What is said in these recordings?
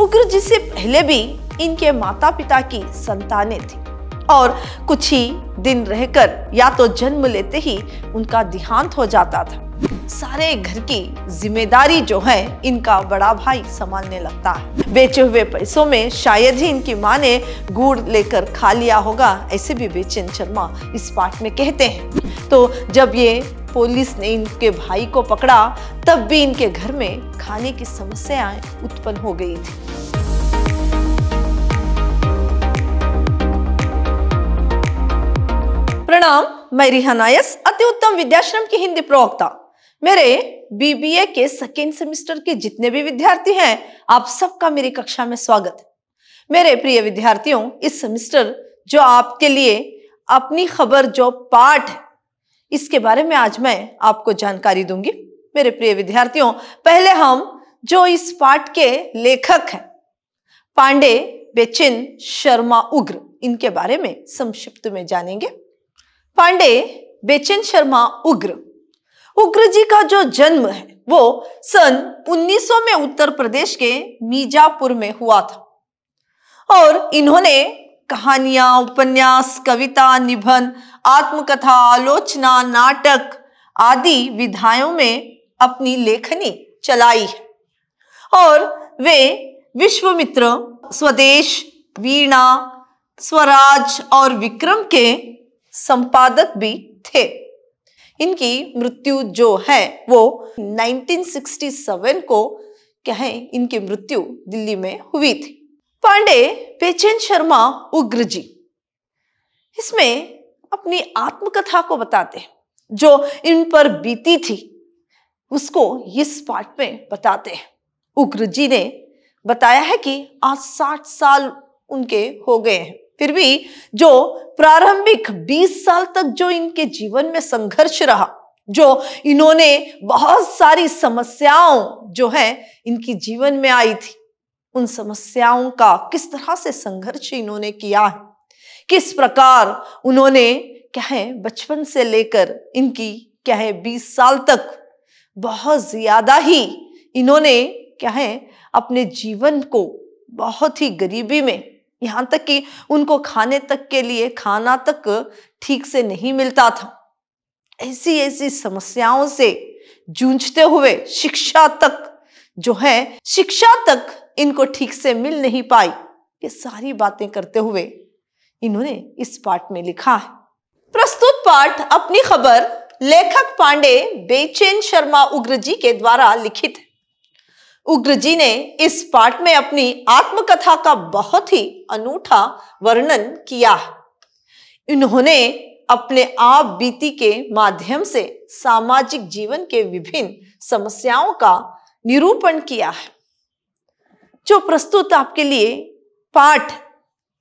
उग्र जी से पहले भी इनके माता पिता की संतानें थी और कुछ ही दिन रहकर या तो जन्म लेते ही उनका देहांत हो जाता था सारे घर की जिम्मेदारी जो है इनका बड़ा भाई संभालने लगता है बेचे हुए पैसों में शायद ही इनकी माँ ने गुड़ लेकर खा लिया होगा ऐसे भी बेचैन शर्मा इस पाठ में कहते हैं तो जब ये पुलिस ने इनके भाई को पकड़ा तब भी इनके घर में खाने की समस्याएं उत्पन्न हो गई थी प्रणाम मैं रिहा नायस अति उत्तम विद्याश्रम की हिंदी प्रवक्ता मेरे बीबीए के सेकेंड सेमेस्टर के जितने भी विद्यार्थी हैं आप सबका मेरी कक्षा में स्वागत मेरे प्रिय विद्यार्थियों इस सेमेस्टर जो आपके लिए अपनी खबर जो पाठ इसके बारे में आज मैं आपको जानकारी दूंगी मेरे प्रिय विद्यार्थियों पहले हम जो इस पाठ के लेखक हैं पांडे बेचिन शर्मा उग्र इनके बारे में संक्षिप्त में जानेंगे पांडे बेचिन शर्मा उग्र उग्र जी का जो जन्म है वो सन 1900 में उत्तर प्रदेश के मीजापुर में हुआ था और इन्होंने कहानियां उपन्यास कविता निबंध आत्मकथा आलोचना नाटक आदि विधायों में अपनी लेखनी चलाई और वे विश्वमित्र स्वदेश वीणा स्वराज और विक्रम के संपादक भी थे इनकी मृत्यु जो है वो 1967 को कहें इनकी मृत्यु दिल्ली में हुई थी पांडे पेचेन शर्मा उग्र जी इसमें अपनी आत्मकथा को बताते हैं जो इन पर बीती थी उसको इस पार्ट में बताते हैं उग्र जी ने बताया है कि आज साठ साल उनके हो गए हैं फिर भी जो प्रारंभिक 20 साल तक जो इनके जीवन में संघर्ष रहा जो इन्होंने बहुत सारी समस्याओं जो है इनकी जीवन में आई थी उन समस्याओं का किस तरह से संघर्ष इन्होंने किया है किस प्रकार उन्होंने क्या है बचपन से लेकर इनकी क्या है बीस साल तक बहुत ज्यादा ही इन्होंने क्या है अपने जीवन को बहुत ही गरीबी में यहाँ तक कि उनको खाने तक के लिए खाना तक ठीक से नहीं मिलता था ऐसी ऐसी समस्याओं से जूझते हुए शिक्षा तक जो है शिक्षा तक इनको ठीक से मिल नहीं पाई ये सारी बातें करते हुए इन्होंने इस पाठ में लिखा है प्रस्तुत पाठ अपनी खबर लेखक पांडे बेचैन शर्मा उग्र जी के द्वारा लिखित है उग्र जी ने इस पाठ में अपनी आत्मकथा का बहुत ही अनूठा वर्णन किया है इन्होंने अपने आप बीती के माध्यम से सामाजिक जीवन के विभिन्न समस्याओं का निरूपण किया है जो प्रस्तुत आपके लिए पाठ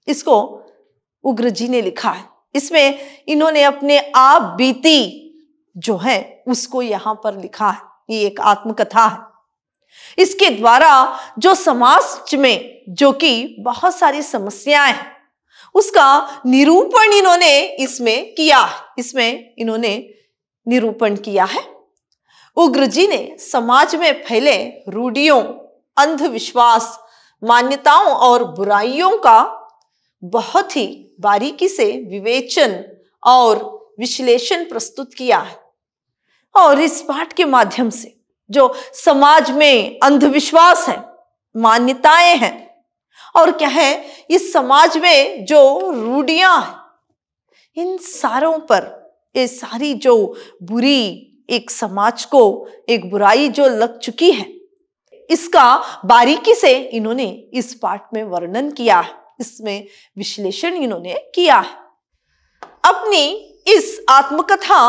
इसको उग्र जी ने लिखा है इसमें इन्होंने अपने आप बीती जो है उसको यहां पर लिखा है ये एक आत्मकथा है इसके द्वारा जो समाज में जो कि बहुत सारी समस्याएं हैं उसका निरूपण इन्होंने इसमें किया है इसमें इन्होंने निरूपण किया है उग्र जी ने समाज में फैले रूढ़ियों अंधविश्वास मान्यताओं और बुराइयों का बहुत ही बारीकी से विवेचन और विश्लेषण प्रस्तुत किया है और इस पाठ के माध्यम से जो समाज में अंधविश्वास है मान्यताएं हैं और क्या है इस समाज में जो रूढ़ियां हैं इन सारों पर ये सारी जो बुरी एक समाज को एक बुराई जो लग चुकी है इसका बारीकी से इन्होंने इस पाठ में वर्णन किया इसमें विश्लेषण इन्होंने किया अपनी इस आत्मकथा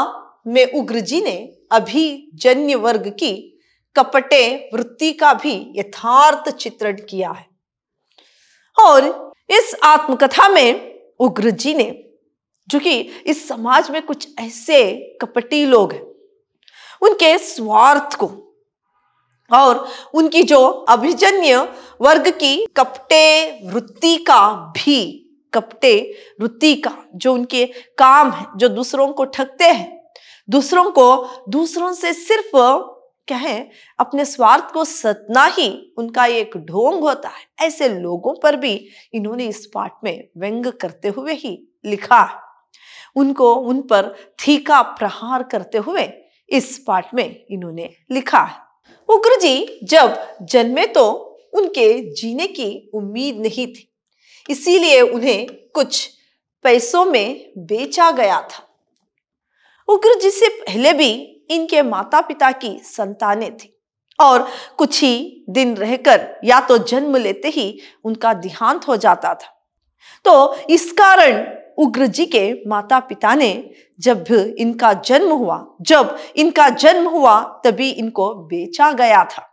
में उग्र जी ने अभी जन्य वर्ग की कपटे वृत्ति का भी यथार्थ चित्रण किया है और इस आत्मकथा में उग्र जी ने जो कि इस समाज में कुछ ऐसे कपटी लोग हैं उनके स्वार्थ को और उनकी जो अभिजन्य वर्ग की कपटे वृत्ति का भी कपटे वृत्ति का जो उनके काम है जो दूसरों को ठगते हैं दूसरों को दूसरों से सिर्फ कहें अपने स्वार्थ को सतना ही उनका एक ढोंग होता है ऐसे लोगों पर भी इन्होंने इस पाठ में व्यंग करते हुए ही लिखा उनको उन पर थीका प्रहार करते हुए इस पाठ में इन्होंने लिखा है उग्र जी जब जन्मे तो उनके जीने की उम्मीद नहीं थी इसीलिए उन्हें कुछ पैसों में बेचा गया था उग्र जी से पहले भी इनके माता पिता की संतानें थी और कुछ ही दिन रहकर या तो जन्म लेते ही उनका देहांत हो जाता था तो इस कारण उग्र जी के माता पिता ने जब इनका जन्म हुआ जब इनका जन्म हुआ तभी इनको बेचा गया था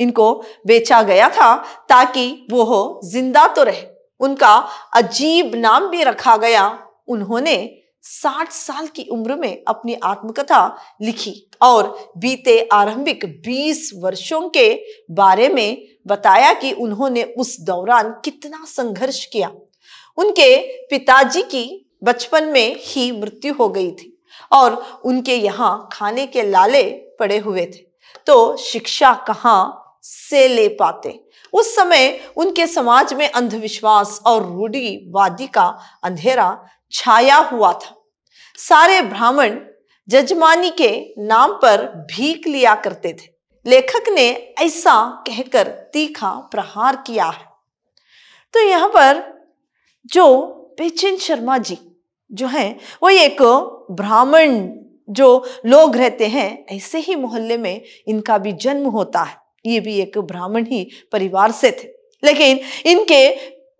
इनको बेचा गया था ताकि वो हो जिंदा तो रहे उनका अजीब नाम भी रखा गया उन्होंने साठ साल की उम्र में अपनी आत्मकथा लिखी और बीते आरंभिक बीस वर्षों के बारे में बताया कि उन्होंने उस दौरान कितना संघर्ष किया उनके पिताजी की बचपन में ही मृत्यु हो गई थी और उनके यहाँ खाने के लाले पड़े हुए थे तो शिक्षा कहाँ से ले पाते उस समय उनके समाज में अंधविश्वास और रूढ़ीवादी का अंधेरा छाया हुआ था सारे ब्राह्मण जजमानी के नाम पर भीख लिया करते थे लेखक ने ऐसा कहकर तीखा प्रहार किया है तो यहाँ पर जो पेचिन शर्मा जी जो हैं वो एक ब्राह्मण जो लोग रहते हैं ऐसे ही मोहल्ले में इनका भी जन्म होता है ये भी एक ब्राह्मण ही परिवार से थे लेकिन इनके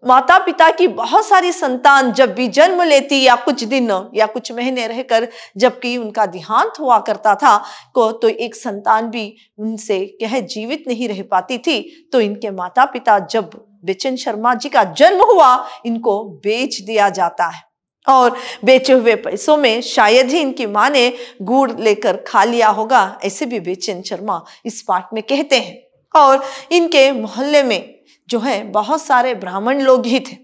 माता पिता की बहुत सारी संतान जब भी जन्म लेती या कुछ दिन या कुछ महीने रहकर जबकि उनका देहांत हुआ करता था को तो एक संतान भी उनसे कह जीवित नहीं रह पाती थी तो इनके माता पिता जब बेचन शर्मा जी का जन्म हुआ इनको बेच दिया जाता है और बेचे हुए पैसों में शायद ही इनकी माँ ने गुड़ लेकर खा लिया होगा ऐसे भी बेचन शर्मा इस पाठ में कहते हैं और इनके मोहल्ले में जो है बहुत सारे ब्राह्मण लोग ही थे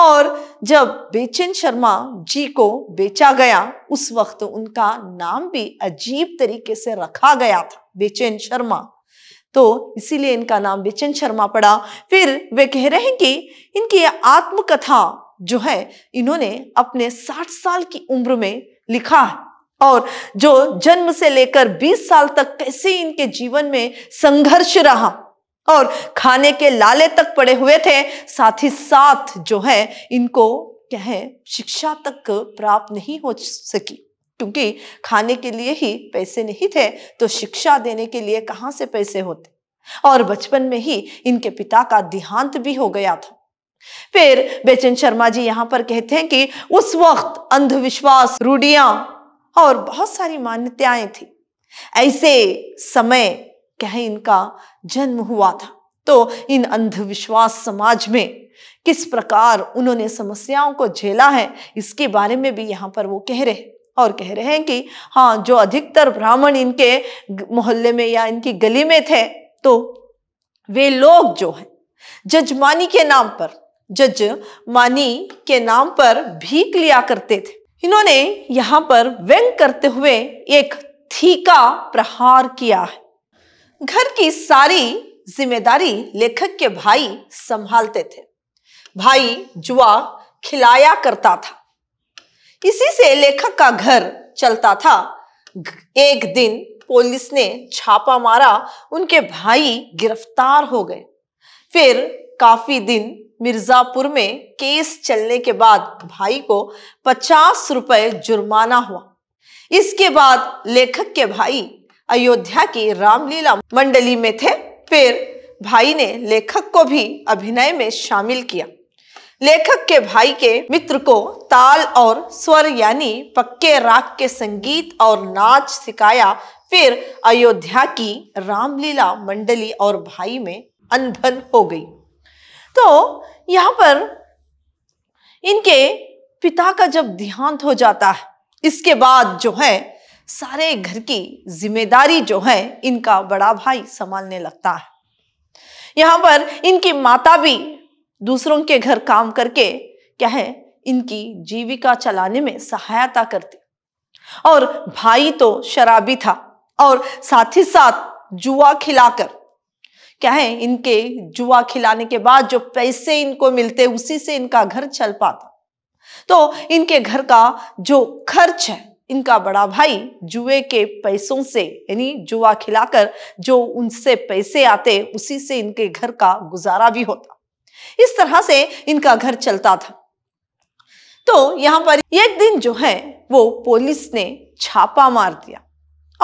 और जब बेचिन शर्मा जी को बेचा गया उस वक्त उनका नाम भी अजीब तरीके से रखा गया था बेचिन शर्मा तो इसीलिए इनका नाम बेचिन शर्मा पड़ा फिर वे कह रहे हैं कि इनकी आत्मकथा जो है इन्होंने अपने 60 साल की उम्र में लिखा है और जो जन्म से लेकर 20 साल तक कैसे इनके जीवन में संघर्ष रहा और खाने के लाले तक पड़े हुए थे साथ ही साथ जो है इनको क्या है शिक्षा तक प्राप्त नहीं हो सकी क्योंकि खाने के लिए ही पैसे नहीं थे तो शिक्षा देने के लिए कहाँ से पैसे होते और बचपन में ही इनके पिता का देहांत भी हो गया था फिर बेचन शर्मा जी यहां पर कहते हैं कि उस वक्त अंधविश्वास रूढ़िया और बहुत सारी मान्यताएं थी ऐसे समय है इनका जन्म हुआ था तो इन अंधविश्वास समाज में किस प्रकार उन्होंने समस्याओं को झेला है इसके बारे में भी यहाँ पर वो कह रहे हैं और कह रहे हैं कि हाँ जो अधिकतर ब्राह्मण इनके मोहल्ले में या इनकी गली में थे तो वे लोग जो है जजमानी के नाम पर जज मानी के नाम पर भीख लिया करते थे इन्होंने यहाँ पर व्यंग करते हुए एक थीका प्रहार किया है घर की सारी जिम्मेदारी लेखक के भाई संभालते थे भाई जुआ खिलाया करता था इसी से लेखक का घर चलता था एक दिन पुलिस ने छापा मारा उनके भाई गिरफ्तार हो गए फिर काफी दिन मिर्जापुर में केस चलने के बाद भाई को पचास रुपए जुर्माना हुआ इसके बाद लेखक के भाई अयोध्या की रामलीला मंडली में थे फिर भाई ने लेखक को भी अभिनय में शामिल किया लेखक के भाई के मित्र को ताल और स्वर यानी पक्के राग के संगीत और नाच सिखाया फिर अयोध्या की रामलीला मंडली और भाई में अंधन हो गई तो यहाँ पर इनके पिता का जब देहांत हो जाता है इसके बाद जो है सारे घर की जिम्मेदारी जो है इनका बड़ा भाई संभालने लगता है यहां पर इनकी माता भी दूसरों के घर काम करके क्या है इनकी जीविका चलाने में सहायता करती और भाई तो शराबी था और साथ ही साथ जुआ खिलाकर क्या है इनके जुआ खिलाने के बाद जो पैसे इनको मिलते उसी से इनका घर चल पाता तो इनके घर का जो खर्च है इनका बड़ा भाई जुए के पैसों से यानी जुआ खिलाकर जो उनसे पैसे आते उसी से इनके घर का गुजारा भी होता इस तरह से इनका घर चलता था तो यहाँ पर एक दिन जो है वो पुलिस ने छापा मार दिया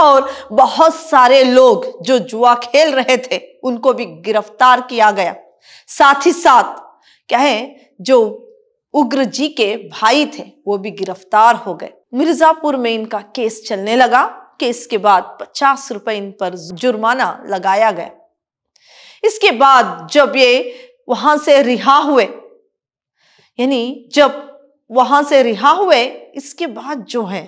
और बहुत सारे लोग जो जुआ खेल रहे थे उनको भी गिरफ्तार किया गया साथ ही साथ क्या है जो उग्र जी के भाई थे वो भी गिरफ्तार हो गए मिर्जापुर में इनका केस चलने लगा केस के बाद पचास रुपए इन पर जुर्माना लगाया गया इसके बाद जब ये वहां से रिहा हुए यानी जब वहां से रिहा हुए इसके बाद जो है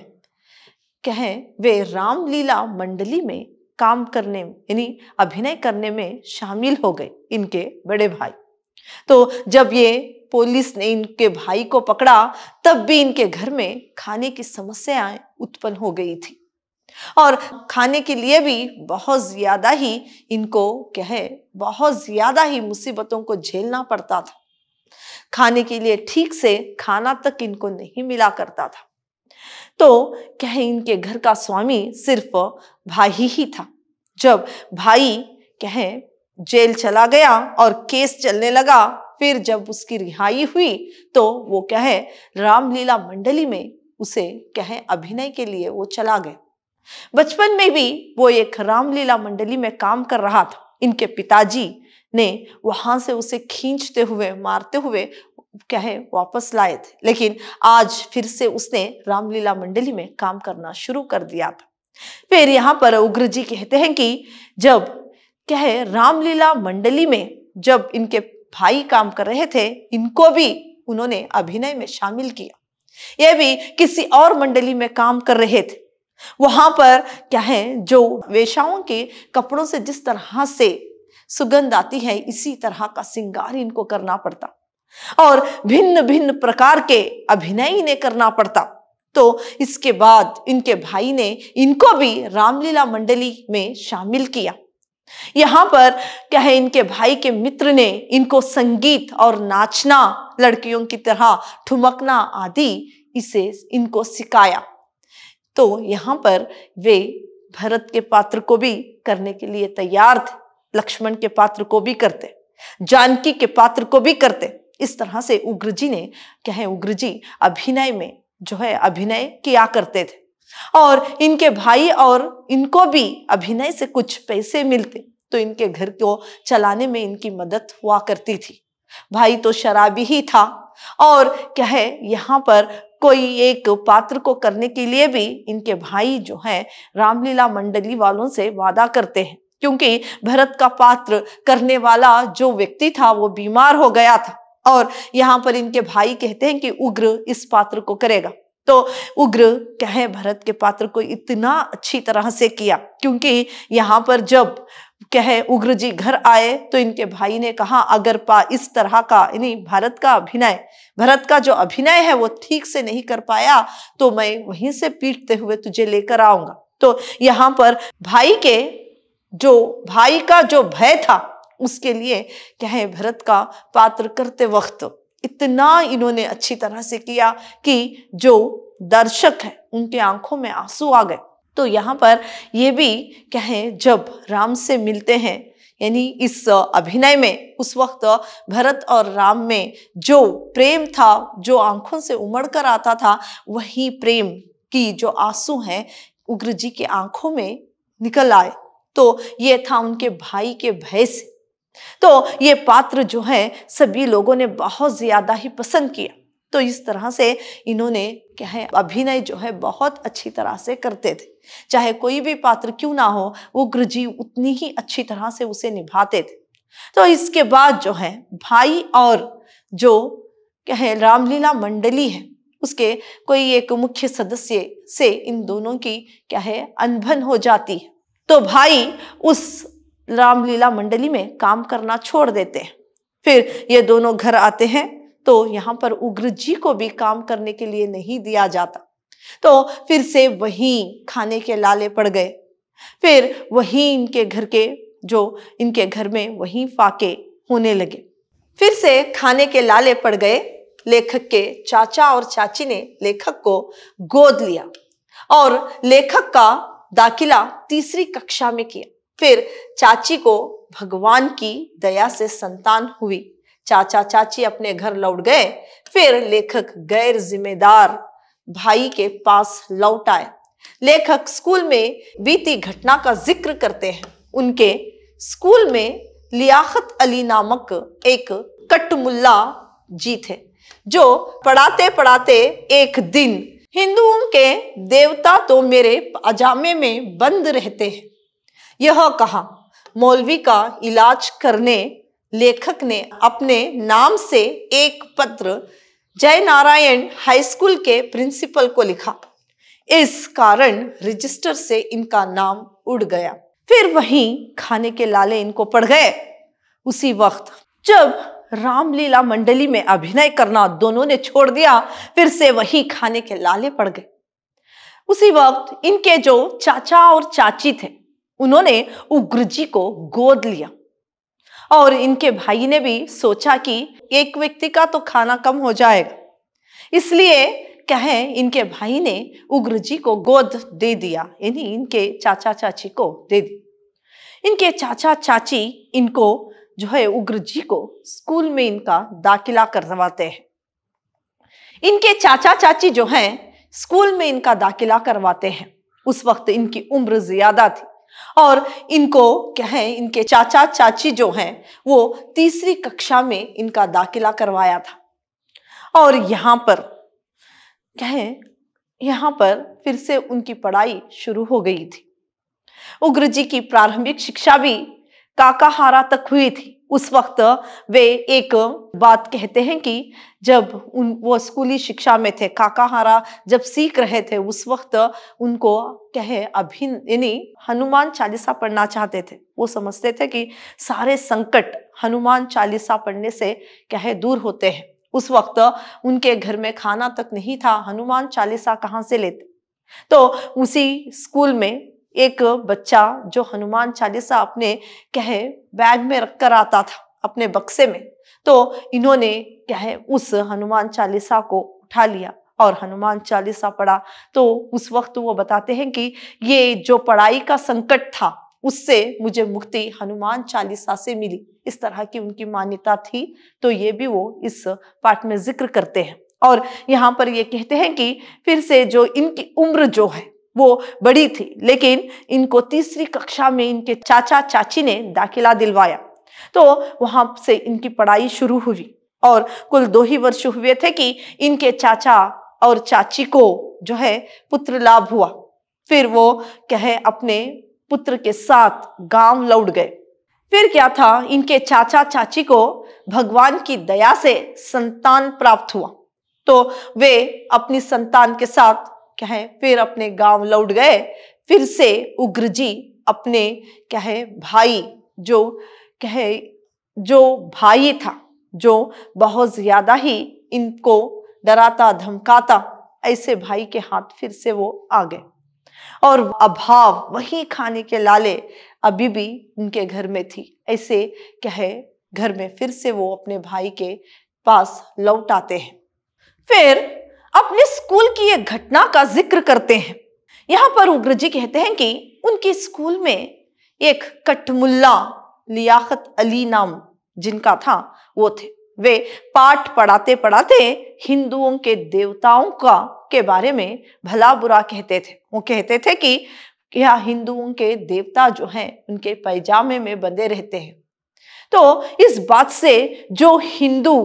कहें वे रामलीला मंडली में काम करने यानी अभिनय करने में शामिल हो गए इनके बड़े भाई तो जब ये पुलिस ने इनके भाई को पकड़ा तब भी इनके घर में खाने की समस्याएं उत्पन्न हो गई थी और खाने के लिए भी बहुत ज्यादा ही इनको कहे बहुत ज्यादा ही मुसीबतों को झेलना पड़ता था खाने के लिए ठीक से खाना तक इनको नहीं मिला करता था तो कहे इनके घर का स्वामी सिर्फ भाई ही था जब भाई कहे जेल चला गया और केस चलने लगा फिर जब उसकी रिहाई हुई तो वो क्या है रामलीला मंडली में उसे क्या है अभिनय के लिए वो चला गए बचपन में भी वो एक रामलीला मंडली में काम कर रहा था इनके पिताजी ने वहां से उसे खींचते हुए मारते हुए क्या है वापस लाए थे लेकिन आज फिर से उसने रामलीला मंडली में काम करना शुरू कर दिया था फिर यहाँ पर उग्र जी कहते हैं कि जब क्या है रामलीला मंडली में जब इनके भाई काम कर रहे थे इनको भी उन्होंने अभिनय में शामिल किया ये भी किसी और मंडली में काम कर रहे थे वहां पर क्या है जो वेशाओं के कपड़ों से जिस तरह से सुगंध आती है इसी तरह का सिंगार इनको करना पड़ता और भिन्न भिन्न प्रकार के अभिनय इन्हें करना पड़ता तो इसके बाद इनके भाई ने इनको भी रामलीला मंडली में शामिल किया यहां पर क्या है इनके भाई के मित्र ने इनको संगीत और नाचना लड़कियों की तरह ठुमकना आदि इसे इनको सिखाया तो यहाँ पर वे भरत के पात्र को भी करने के लिए तैयार थे लक्ष्मण के पात्र को भी करते जानकी के पात्र को भी करते इस तरह से उग्रजी ने क्या है उग्रजी अभिनय में जो है अभिनय किया करते थे और इनके भाई और इनको भी अभिनय से कुछ पैसे मिलते तो इनके घर को चलाने में इनकी मदद हुआ करती थी भाई तो शराबी ही था और क्या है यहाँ पर कोई एक पात्र को करने के लिए भी इनके भाई जो है रामलीला मंडली वालों से वादा करते हैं क्योंकि भरत का पात्र करने वाला जो व्यक्ति था वो बीमार हो गया था और यहाँ पर इनके भाई कहते हैं कि उग्र इस पात्र को करेगा तो उग्र कहे भरत के पात्र को इतना अच्छी तरह से किया क्योंकि यहाँ पर जब कहे उग्र जी घर आए तो इनके भाई ने कहा अगर पा इस तरह का यानी भारत का अभिनय भरत का जो अभिनय है वो ठीक से नहीं कर पाया तो मैं वहीं से पीटते हुए तुझे लेकर आऊंगा तो यहाँ पर भाई के जो भाई का जो भय था उसके लिए कहे भरत का पात्र करते वक्त इतना इन्होंने अच्छी तरह से किया कि जो दर्शक है उनके आंखों में आंसू आ गए तो यहाँ पर ये भी कहें जब राम से मिलते हैं यानी इस अभिनय में उस वक्त भरत और राम में जो प्रेम था जो आंखों से उमड़ कर आता था वही प्रेम की जो आंसू हैं उग्र जी की आंखों में निकल आए तो ये था उनके भाई के भय से तो ये पात्र जो है सभी लोगों ने बहुत ज़्यादा ही पसंद किया तो इस तरह से इन्होंने क्या है अभिनय जो है बहुत अच्छी तरह से करते थे चाहे कोई भी पात्र क्यों ना हो वो जी उतनी ही अच्छी तरह से उसे निभाते थे तो इसके बाद जो है भाई और जो क्या है रामलीला मंडली है उसके कोई एक मुख्य सदस्य से इन दोनों की क्या है अनबन हो जाती है तो भाई उस रामलीला मंडली में काम करना छोड़ देते हैं फिर ये दोनों घर आते हैं तो यहाँ पर उग्र जी को भी काम करने के लिए नहीं दिया जाता तो फिर से वही खाने के लाले पड़ गए फिर वही इनके घर के जो इनके घर में वही फाके होने लगे फिर से खाने के लाले पड़ गए लेखक के चाचा और चाची ने लेखक को गोद लिया और लेखक का दाखिला तीसरी कक्षा में किया फिर चाची को भगवान की दया से संतान हुई चाचा चाची अपने घर लौट गए फिर लेखक गैर जिम्मेदार भाई के पास लौट आए लेखक स्कूल में बीती घटना का जिक्र करते हैं उनके स्कूल में लियाकत अली नामक एक कटमुल्ला जी थे जो पढ़ाते पढ़ाते एक दिन हिंदुओं के देवता तो मेरे अजामे में बंद रहते हैं यह कहा मौलवी का इलाज करने लेखक ने अपने नाम से एक पत्र जय नारायण हाई स्कूल के प्रिंसिपल को लिखा इस कारण रजिस्टर से इनका नाम उड़ गया फिर वहीं खाने के लाले इनको पड़ गए उसी वक्त जब रामलीला मंडली में अभिनय करना दोनों ने छोड़ दिया फिर से वही खाने के लाले पड़ गए उसी वक्त इनके जो चाचा और चाची थे उन्होंने उग्र जी को गोद लिया और इनके भाई ने भी सोचा कि एक व्यक्ति का तो खाना कम हो जाएगा इसलिए कहें इनके भाई ने उग्र जी को गोद दे दिया यानी इनके चाचा चाची को दे दी इनके चाचा चाची इनको जो है उग्र जी को स्कूल में इनका दाखिला करवाते हैं इनके चाचा चाची जो हैं स्कूल में इनका दाखिला करवाते हैं उस वक्त इनकी उम्र ज्यादा थी और इनको क्या है इनके चाचा चाची जो हैं वो तीसरी कक्षा में इनका दाखिला करवाया था और यहाँ पर क्या है यहाँ पर फिर से उनकी पढ़ाई शुरू हो गई थी उग्र जी की प्रारंभिक शिक्षा भी काकाहारा तक हुई थी उस वक्त वे एक बात कहते हैं कि जब उन वो स्कूली शिक्षा में थे काकाहारा जब सीख रहे थे उस वक्त उनको कहे अभिन यानी हनुमान चालीसा पढ़ना चाहते थे वो समझते थे कि सारे संकट हनुमान चालीसा पढ़ने से कहे दूर होते हैं उस वक्त उनके घर में खाना तक नहीं था हनुमान चालीसा कहाँ से लेते तो उसी स्कूल में एक बच्चा जो हनुमान चालीसा अपने कहे बैग में रखकर आता था अपने बक्से में तो इन्होंने कहे उस हनुमान चालीसा को उठा लिया और हनुमान चालीसा पढ़ा तो उस वक्त वो बताते हैं कि ये जो पढ़ाई का संकट था उससे मुझे मुक्ति हनुमान चालीसा से मिली इस तरह की उनकी मान्यता थी तो ये भी वो इस पाठ में जिक्र करते हैं और यहाँ पर ये कहते हैं कि फिर से जो इनकी उम्र जो है वो बड़ी थी लेकिन इनको तीसरी कक्षा में इनके चाचा चाची ने दाखिला दिलवाया तो वहां से इनकी पढ़ाई शुरू हुई और कुल दो ही वर्ष हुए थे कि इनके चाचा और चाची को जो है पुत्र लाभ हुआ फिर वो कहे अपने पुत्र के साथ गांव लौट गए फिर क्या था इनके चाचा चाची को भगवान की दया से संतान प्राप्त हुआ तो वे अपनी संतान के साथ क्या है फिर अपने गांव लौट गए फिर से उग्र जी अपने क्या है भाई जो क्या है जो भाई था जो बहुत ज़्यादा ही इनको डराता धमकाता ऐसे भाई के हाथ फिर से वो आ गए और अभाव वही खाने के लाले अभी भी उनके घर में थी ऐसे क्या है घर में फिर से वो अपने भाई के पास लौट आते हैं फिर अपने स्कूल की एक घटना का जिक्र करते हैं यहां पर उग्र जी कहते हैं कि उनके स्कूल में एक कटमुल्ला लियाकत अली नाम जिनका था वो थे वे पाठ पढ़ाते पढ़ाते हिंदुओं के देवताओं का के बारे में भला बुरा कहते थे वो कहते थे कि यह हिंदुओं के देवता जो हैं उनके पैजामे में बंधे रहते हैं तो इस बात से जो हिंदू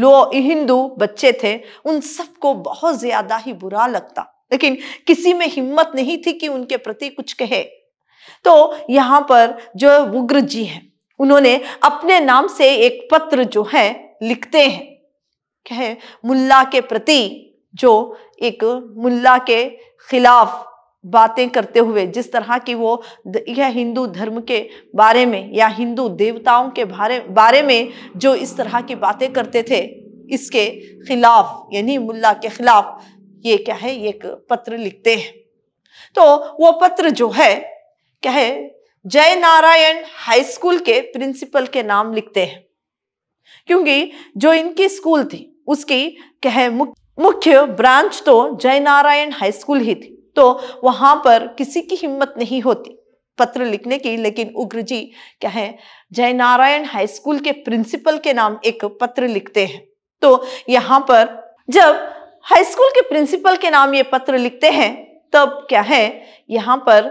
लो हिंदू बच्चे थे उन सबको बहुत ज्यादा ही बुरा लगता लेकिन किसी में हिम्मत नहीं थी कि उनके प्रति कुछ कहे तो यहाँ पर जो उग्र जी हैं उन्होंने अपने नाम से एक पत्र जो है लिखते हैं कहे मुल्ला के प्रति जो एक मुल्ला के खिलाफ बातें करते हुए जिस तरह की वो यह हिंदू धर्म के बारे में या हिंदू देवताओं के बारे बारे में जो इस तरह की बातें करते थे इसके खिलाफ यानी मुल्ला के खिलाफ ये क्या है एक पत्र लिखते हैं तो वो पत्र जो है क्या है जय नारायण हाई स्कूल के प्रिंसिपल के नाम लिखते हैं क्योंकि जो इनकी स्कूल थी उसकी क्या है मुख्य ब्रांच तो जय नारायण हाई स्कूल ही थी तो वहां पर किसी की हिम्मत नहीं होती पत्र लिखने की लेकिन उग्र जी क्या है जय नारायण हाई स्कूल के प्रिंसिपल के नाम एक पत्र लिखते हैं तो यहाँ पर जब हाई स्कूल के प्रिंसिपल के नाम ये पत्र लिखते हैं तब क्या है यहाँ पर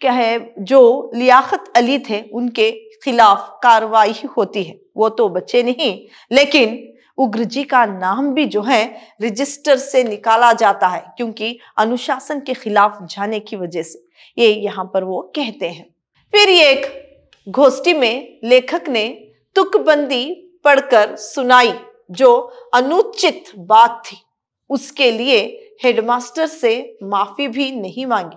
क्या है जो लियाकत अली थे उनके खिलाफ कार्रवाई होती है वो तो बच्चे नहीं लेकिन उग्र जी का नाम भी जो है रजिस्टर से निकाला जाता है क्योंकि अनुशासन के खिलाफ जाने की वजह से ये यहाँ पर वो कहते हैं फिर ये एक गोष्ठी में लेखक ने तुकबंदी पढ़कर सुनाई जो अनुचित बात थी उसके लिए हेडमास्टर से माफी भी नहीं मांगी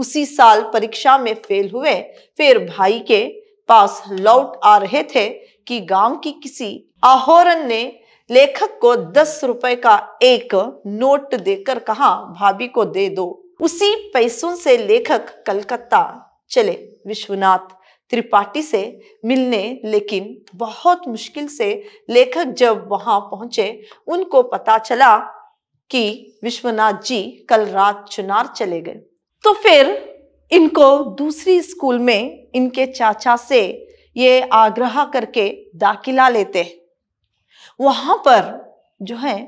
उसी साल परीक्षा में फेल हुए फिर भाई के पास लौट आ रहे थे कि गांव की किसी आहोरन ने लेखक को दस रुपए का एक नोट देकर कहा भाभी को दे दो उसी पैसों से लेखक कलकत्ता चले विश्वनाथ त्रिपाठी से मिलने लेकिन बहुत मुश्किल से लेखक जब वहां पहुंचे उनको पता चला कि विश्वनाथ जी कल रात चुनार चले गए तो फिर इनको दूसरी स्कूल में इनके चाचा से ये आग्रह करके दाखिला लेते हैं वहाँ पर जो है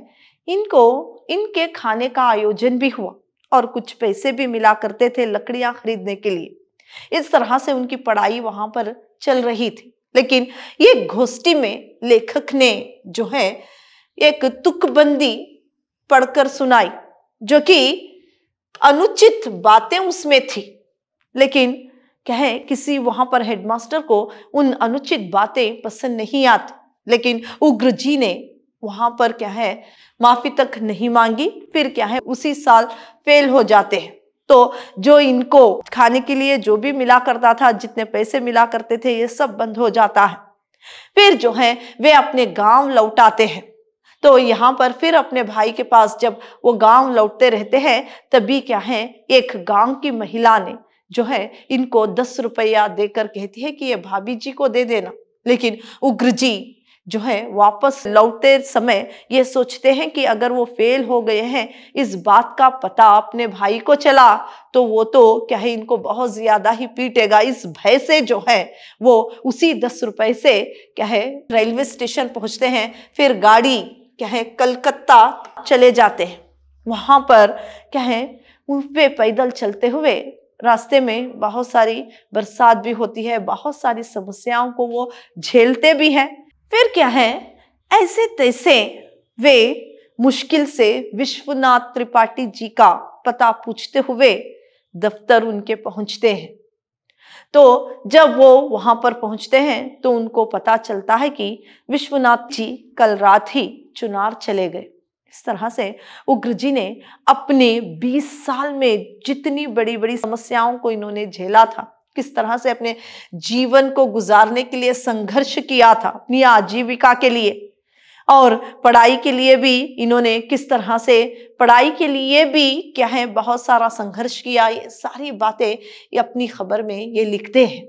इनको इनके खाने का आयोजन भी हुआ और कुछ पैसे भी मिला करते थे लकड़ियाँ खरीदने के लिए इस तरह से उनकी पढ़ाई वहाँ पर चल रही थी लेकिन ये घोष्टी में लेखक ने जो है एक तुकबंदी पढ़कर सुनाई जो कि अनुचित बातें उसमें थी लेकिन कहें किसी वहाँ पर हेडमास्टर को उन अनुचित बातें पसंद नहीं आती लेकिन उग्र जी ने वहां पर क्या है माफी तक नहीं मांगी फिर क्या है उसी साल फेल हो जाते हैं तो जो इनको खाने के लिए जो भी मिला करता था जितने पैसे मिला करते थे ये सब बंद हो जाता है फिर जो है वे अपने गांव लौटाते हैं तो यहाँ पर फिर अपने भाई के पास जब वो गांव लौटते रहते हैं तभी क्या है एक गांव की महिला ने जो है इनको दस रुपया देकर कहती है कि ये भाभी जी को दे देना लेकिन उग्र जी जो है वापस लौटते समय ये सोचते हैं कि अगर वो फेल हो गए हैं इस बात का पता अपने भाई को चला तो वो तो क्या है इनको बहुत ज़्यादा ही पीटेगा इस भय से जो है वो उसी दस रुपए से क्या है रेलवे स्टेशन पहुंचते हैं फिर गाड़ी क्या है कलकत्ता चले जाते हैं वहाँ पर क्या है वे पैदल चलते हुए रास्ते में बहुत सारी बरसात भी होती है बहुत सारी समस्याओं को वो झेलते भी हैं फिर क्या है ऐसे तैसे वे मुश्किल से विश्वनाथ त्रिपाठी जी का पता पूछते हुए दफ्तर उनके पहुंचते हैं तो जब वो वहां पर पहुंचते हैं तो उनको पता चलता है कि विश्वनाथ जी कल रात ही चुनार चले गए इस तरह से उग्र जी ने अपने 20 साल में जितनी बड़ी बड़ी समस्याओं को इन्होंने झेला था किस तरह से अपने जीवन को गुजारने के लिए संघर्ष किया था अपनी आजीविका के लिए और पढ़ाई के लिए भी इन्होंने किस तरह से पढ़ाई के लिए भी क्या है बहुत सारा संघर्ष किया ये सारी बातें ये अपनी खबर में ये लिखते हैं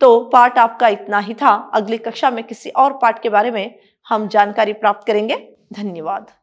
तो पाठ आपका इतना ही था अगली कक्षा में किसी और पाठ के बारे में हम जानकारी प्राप्त करेंगे धन्यवाद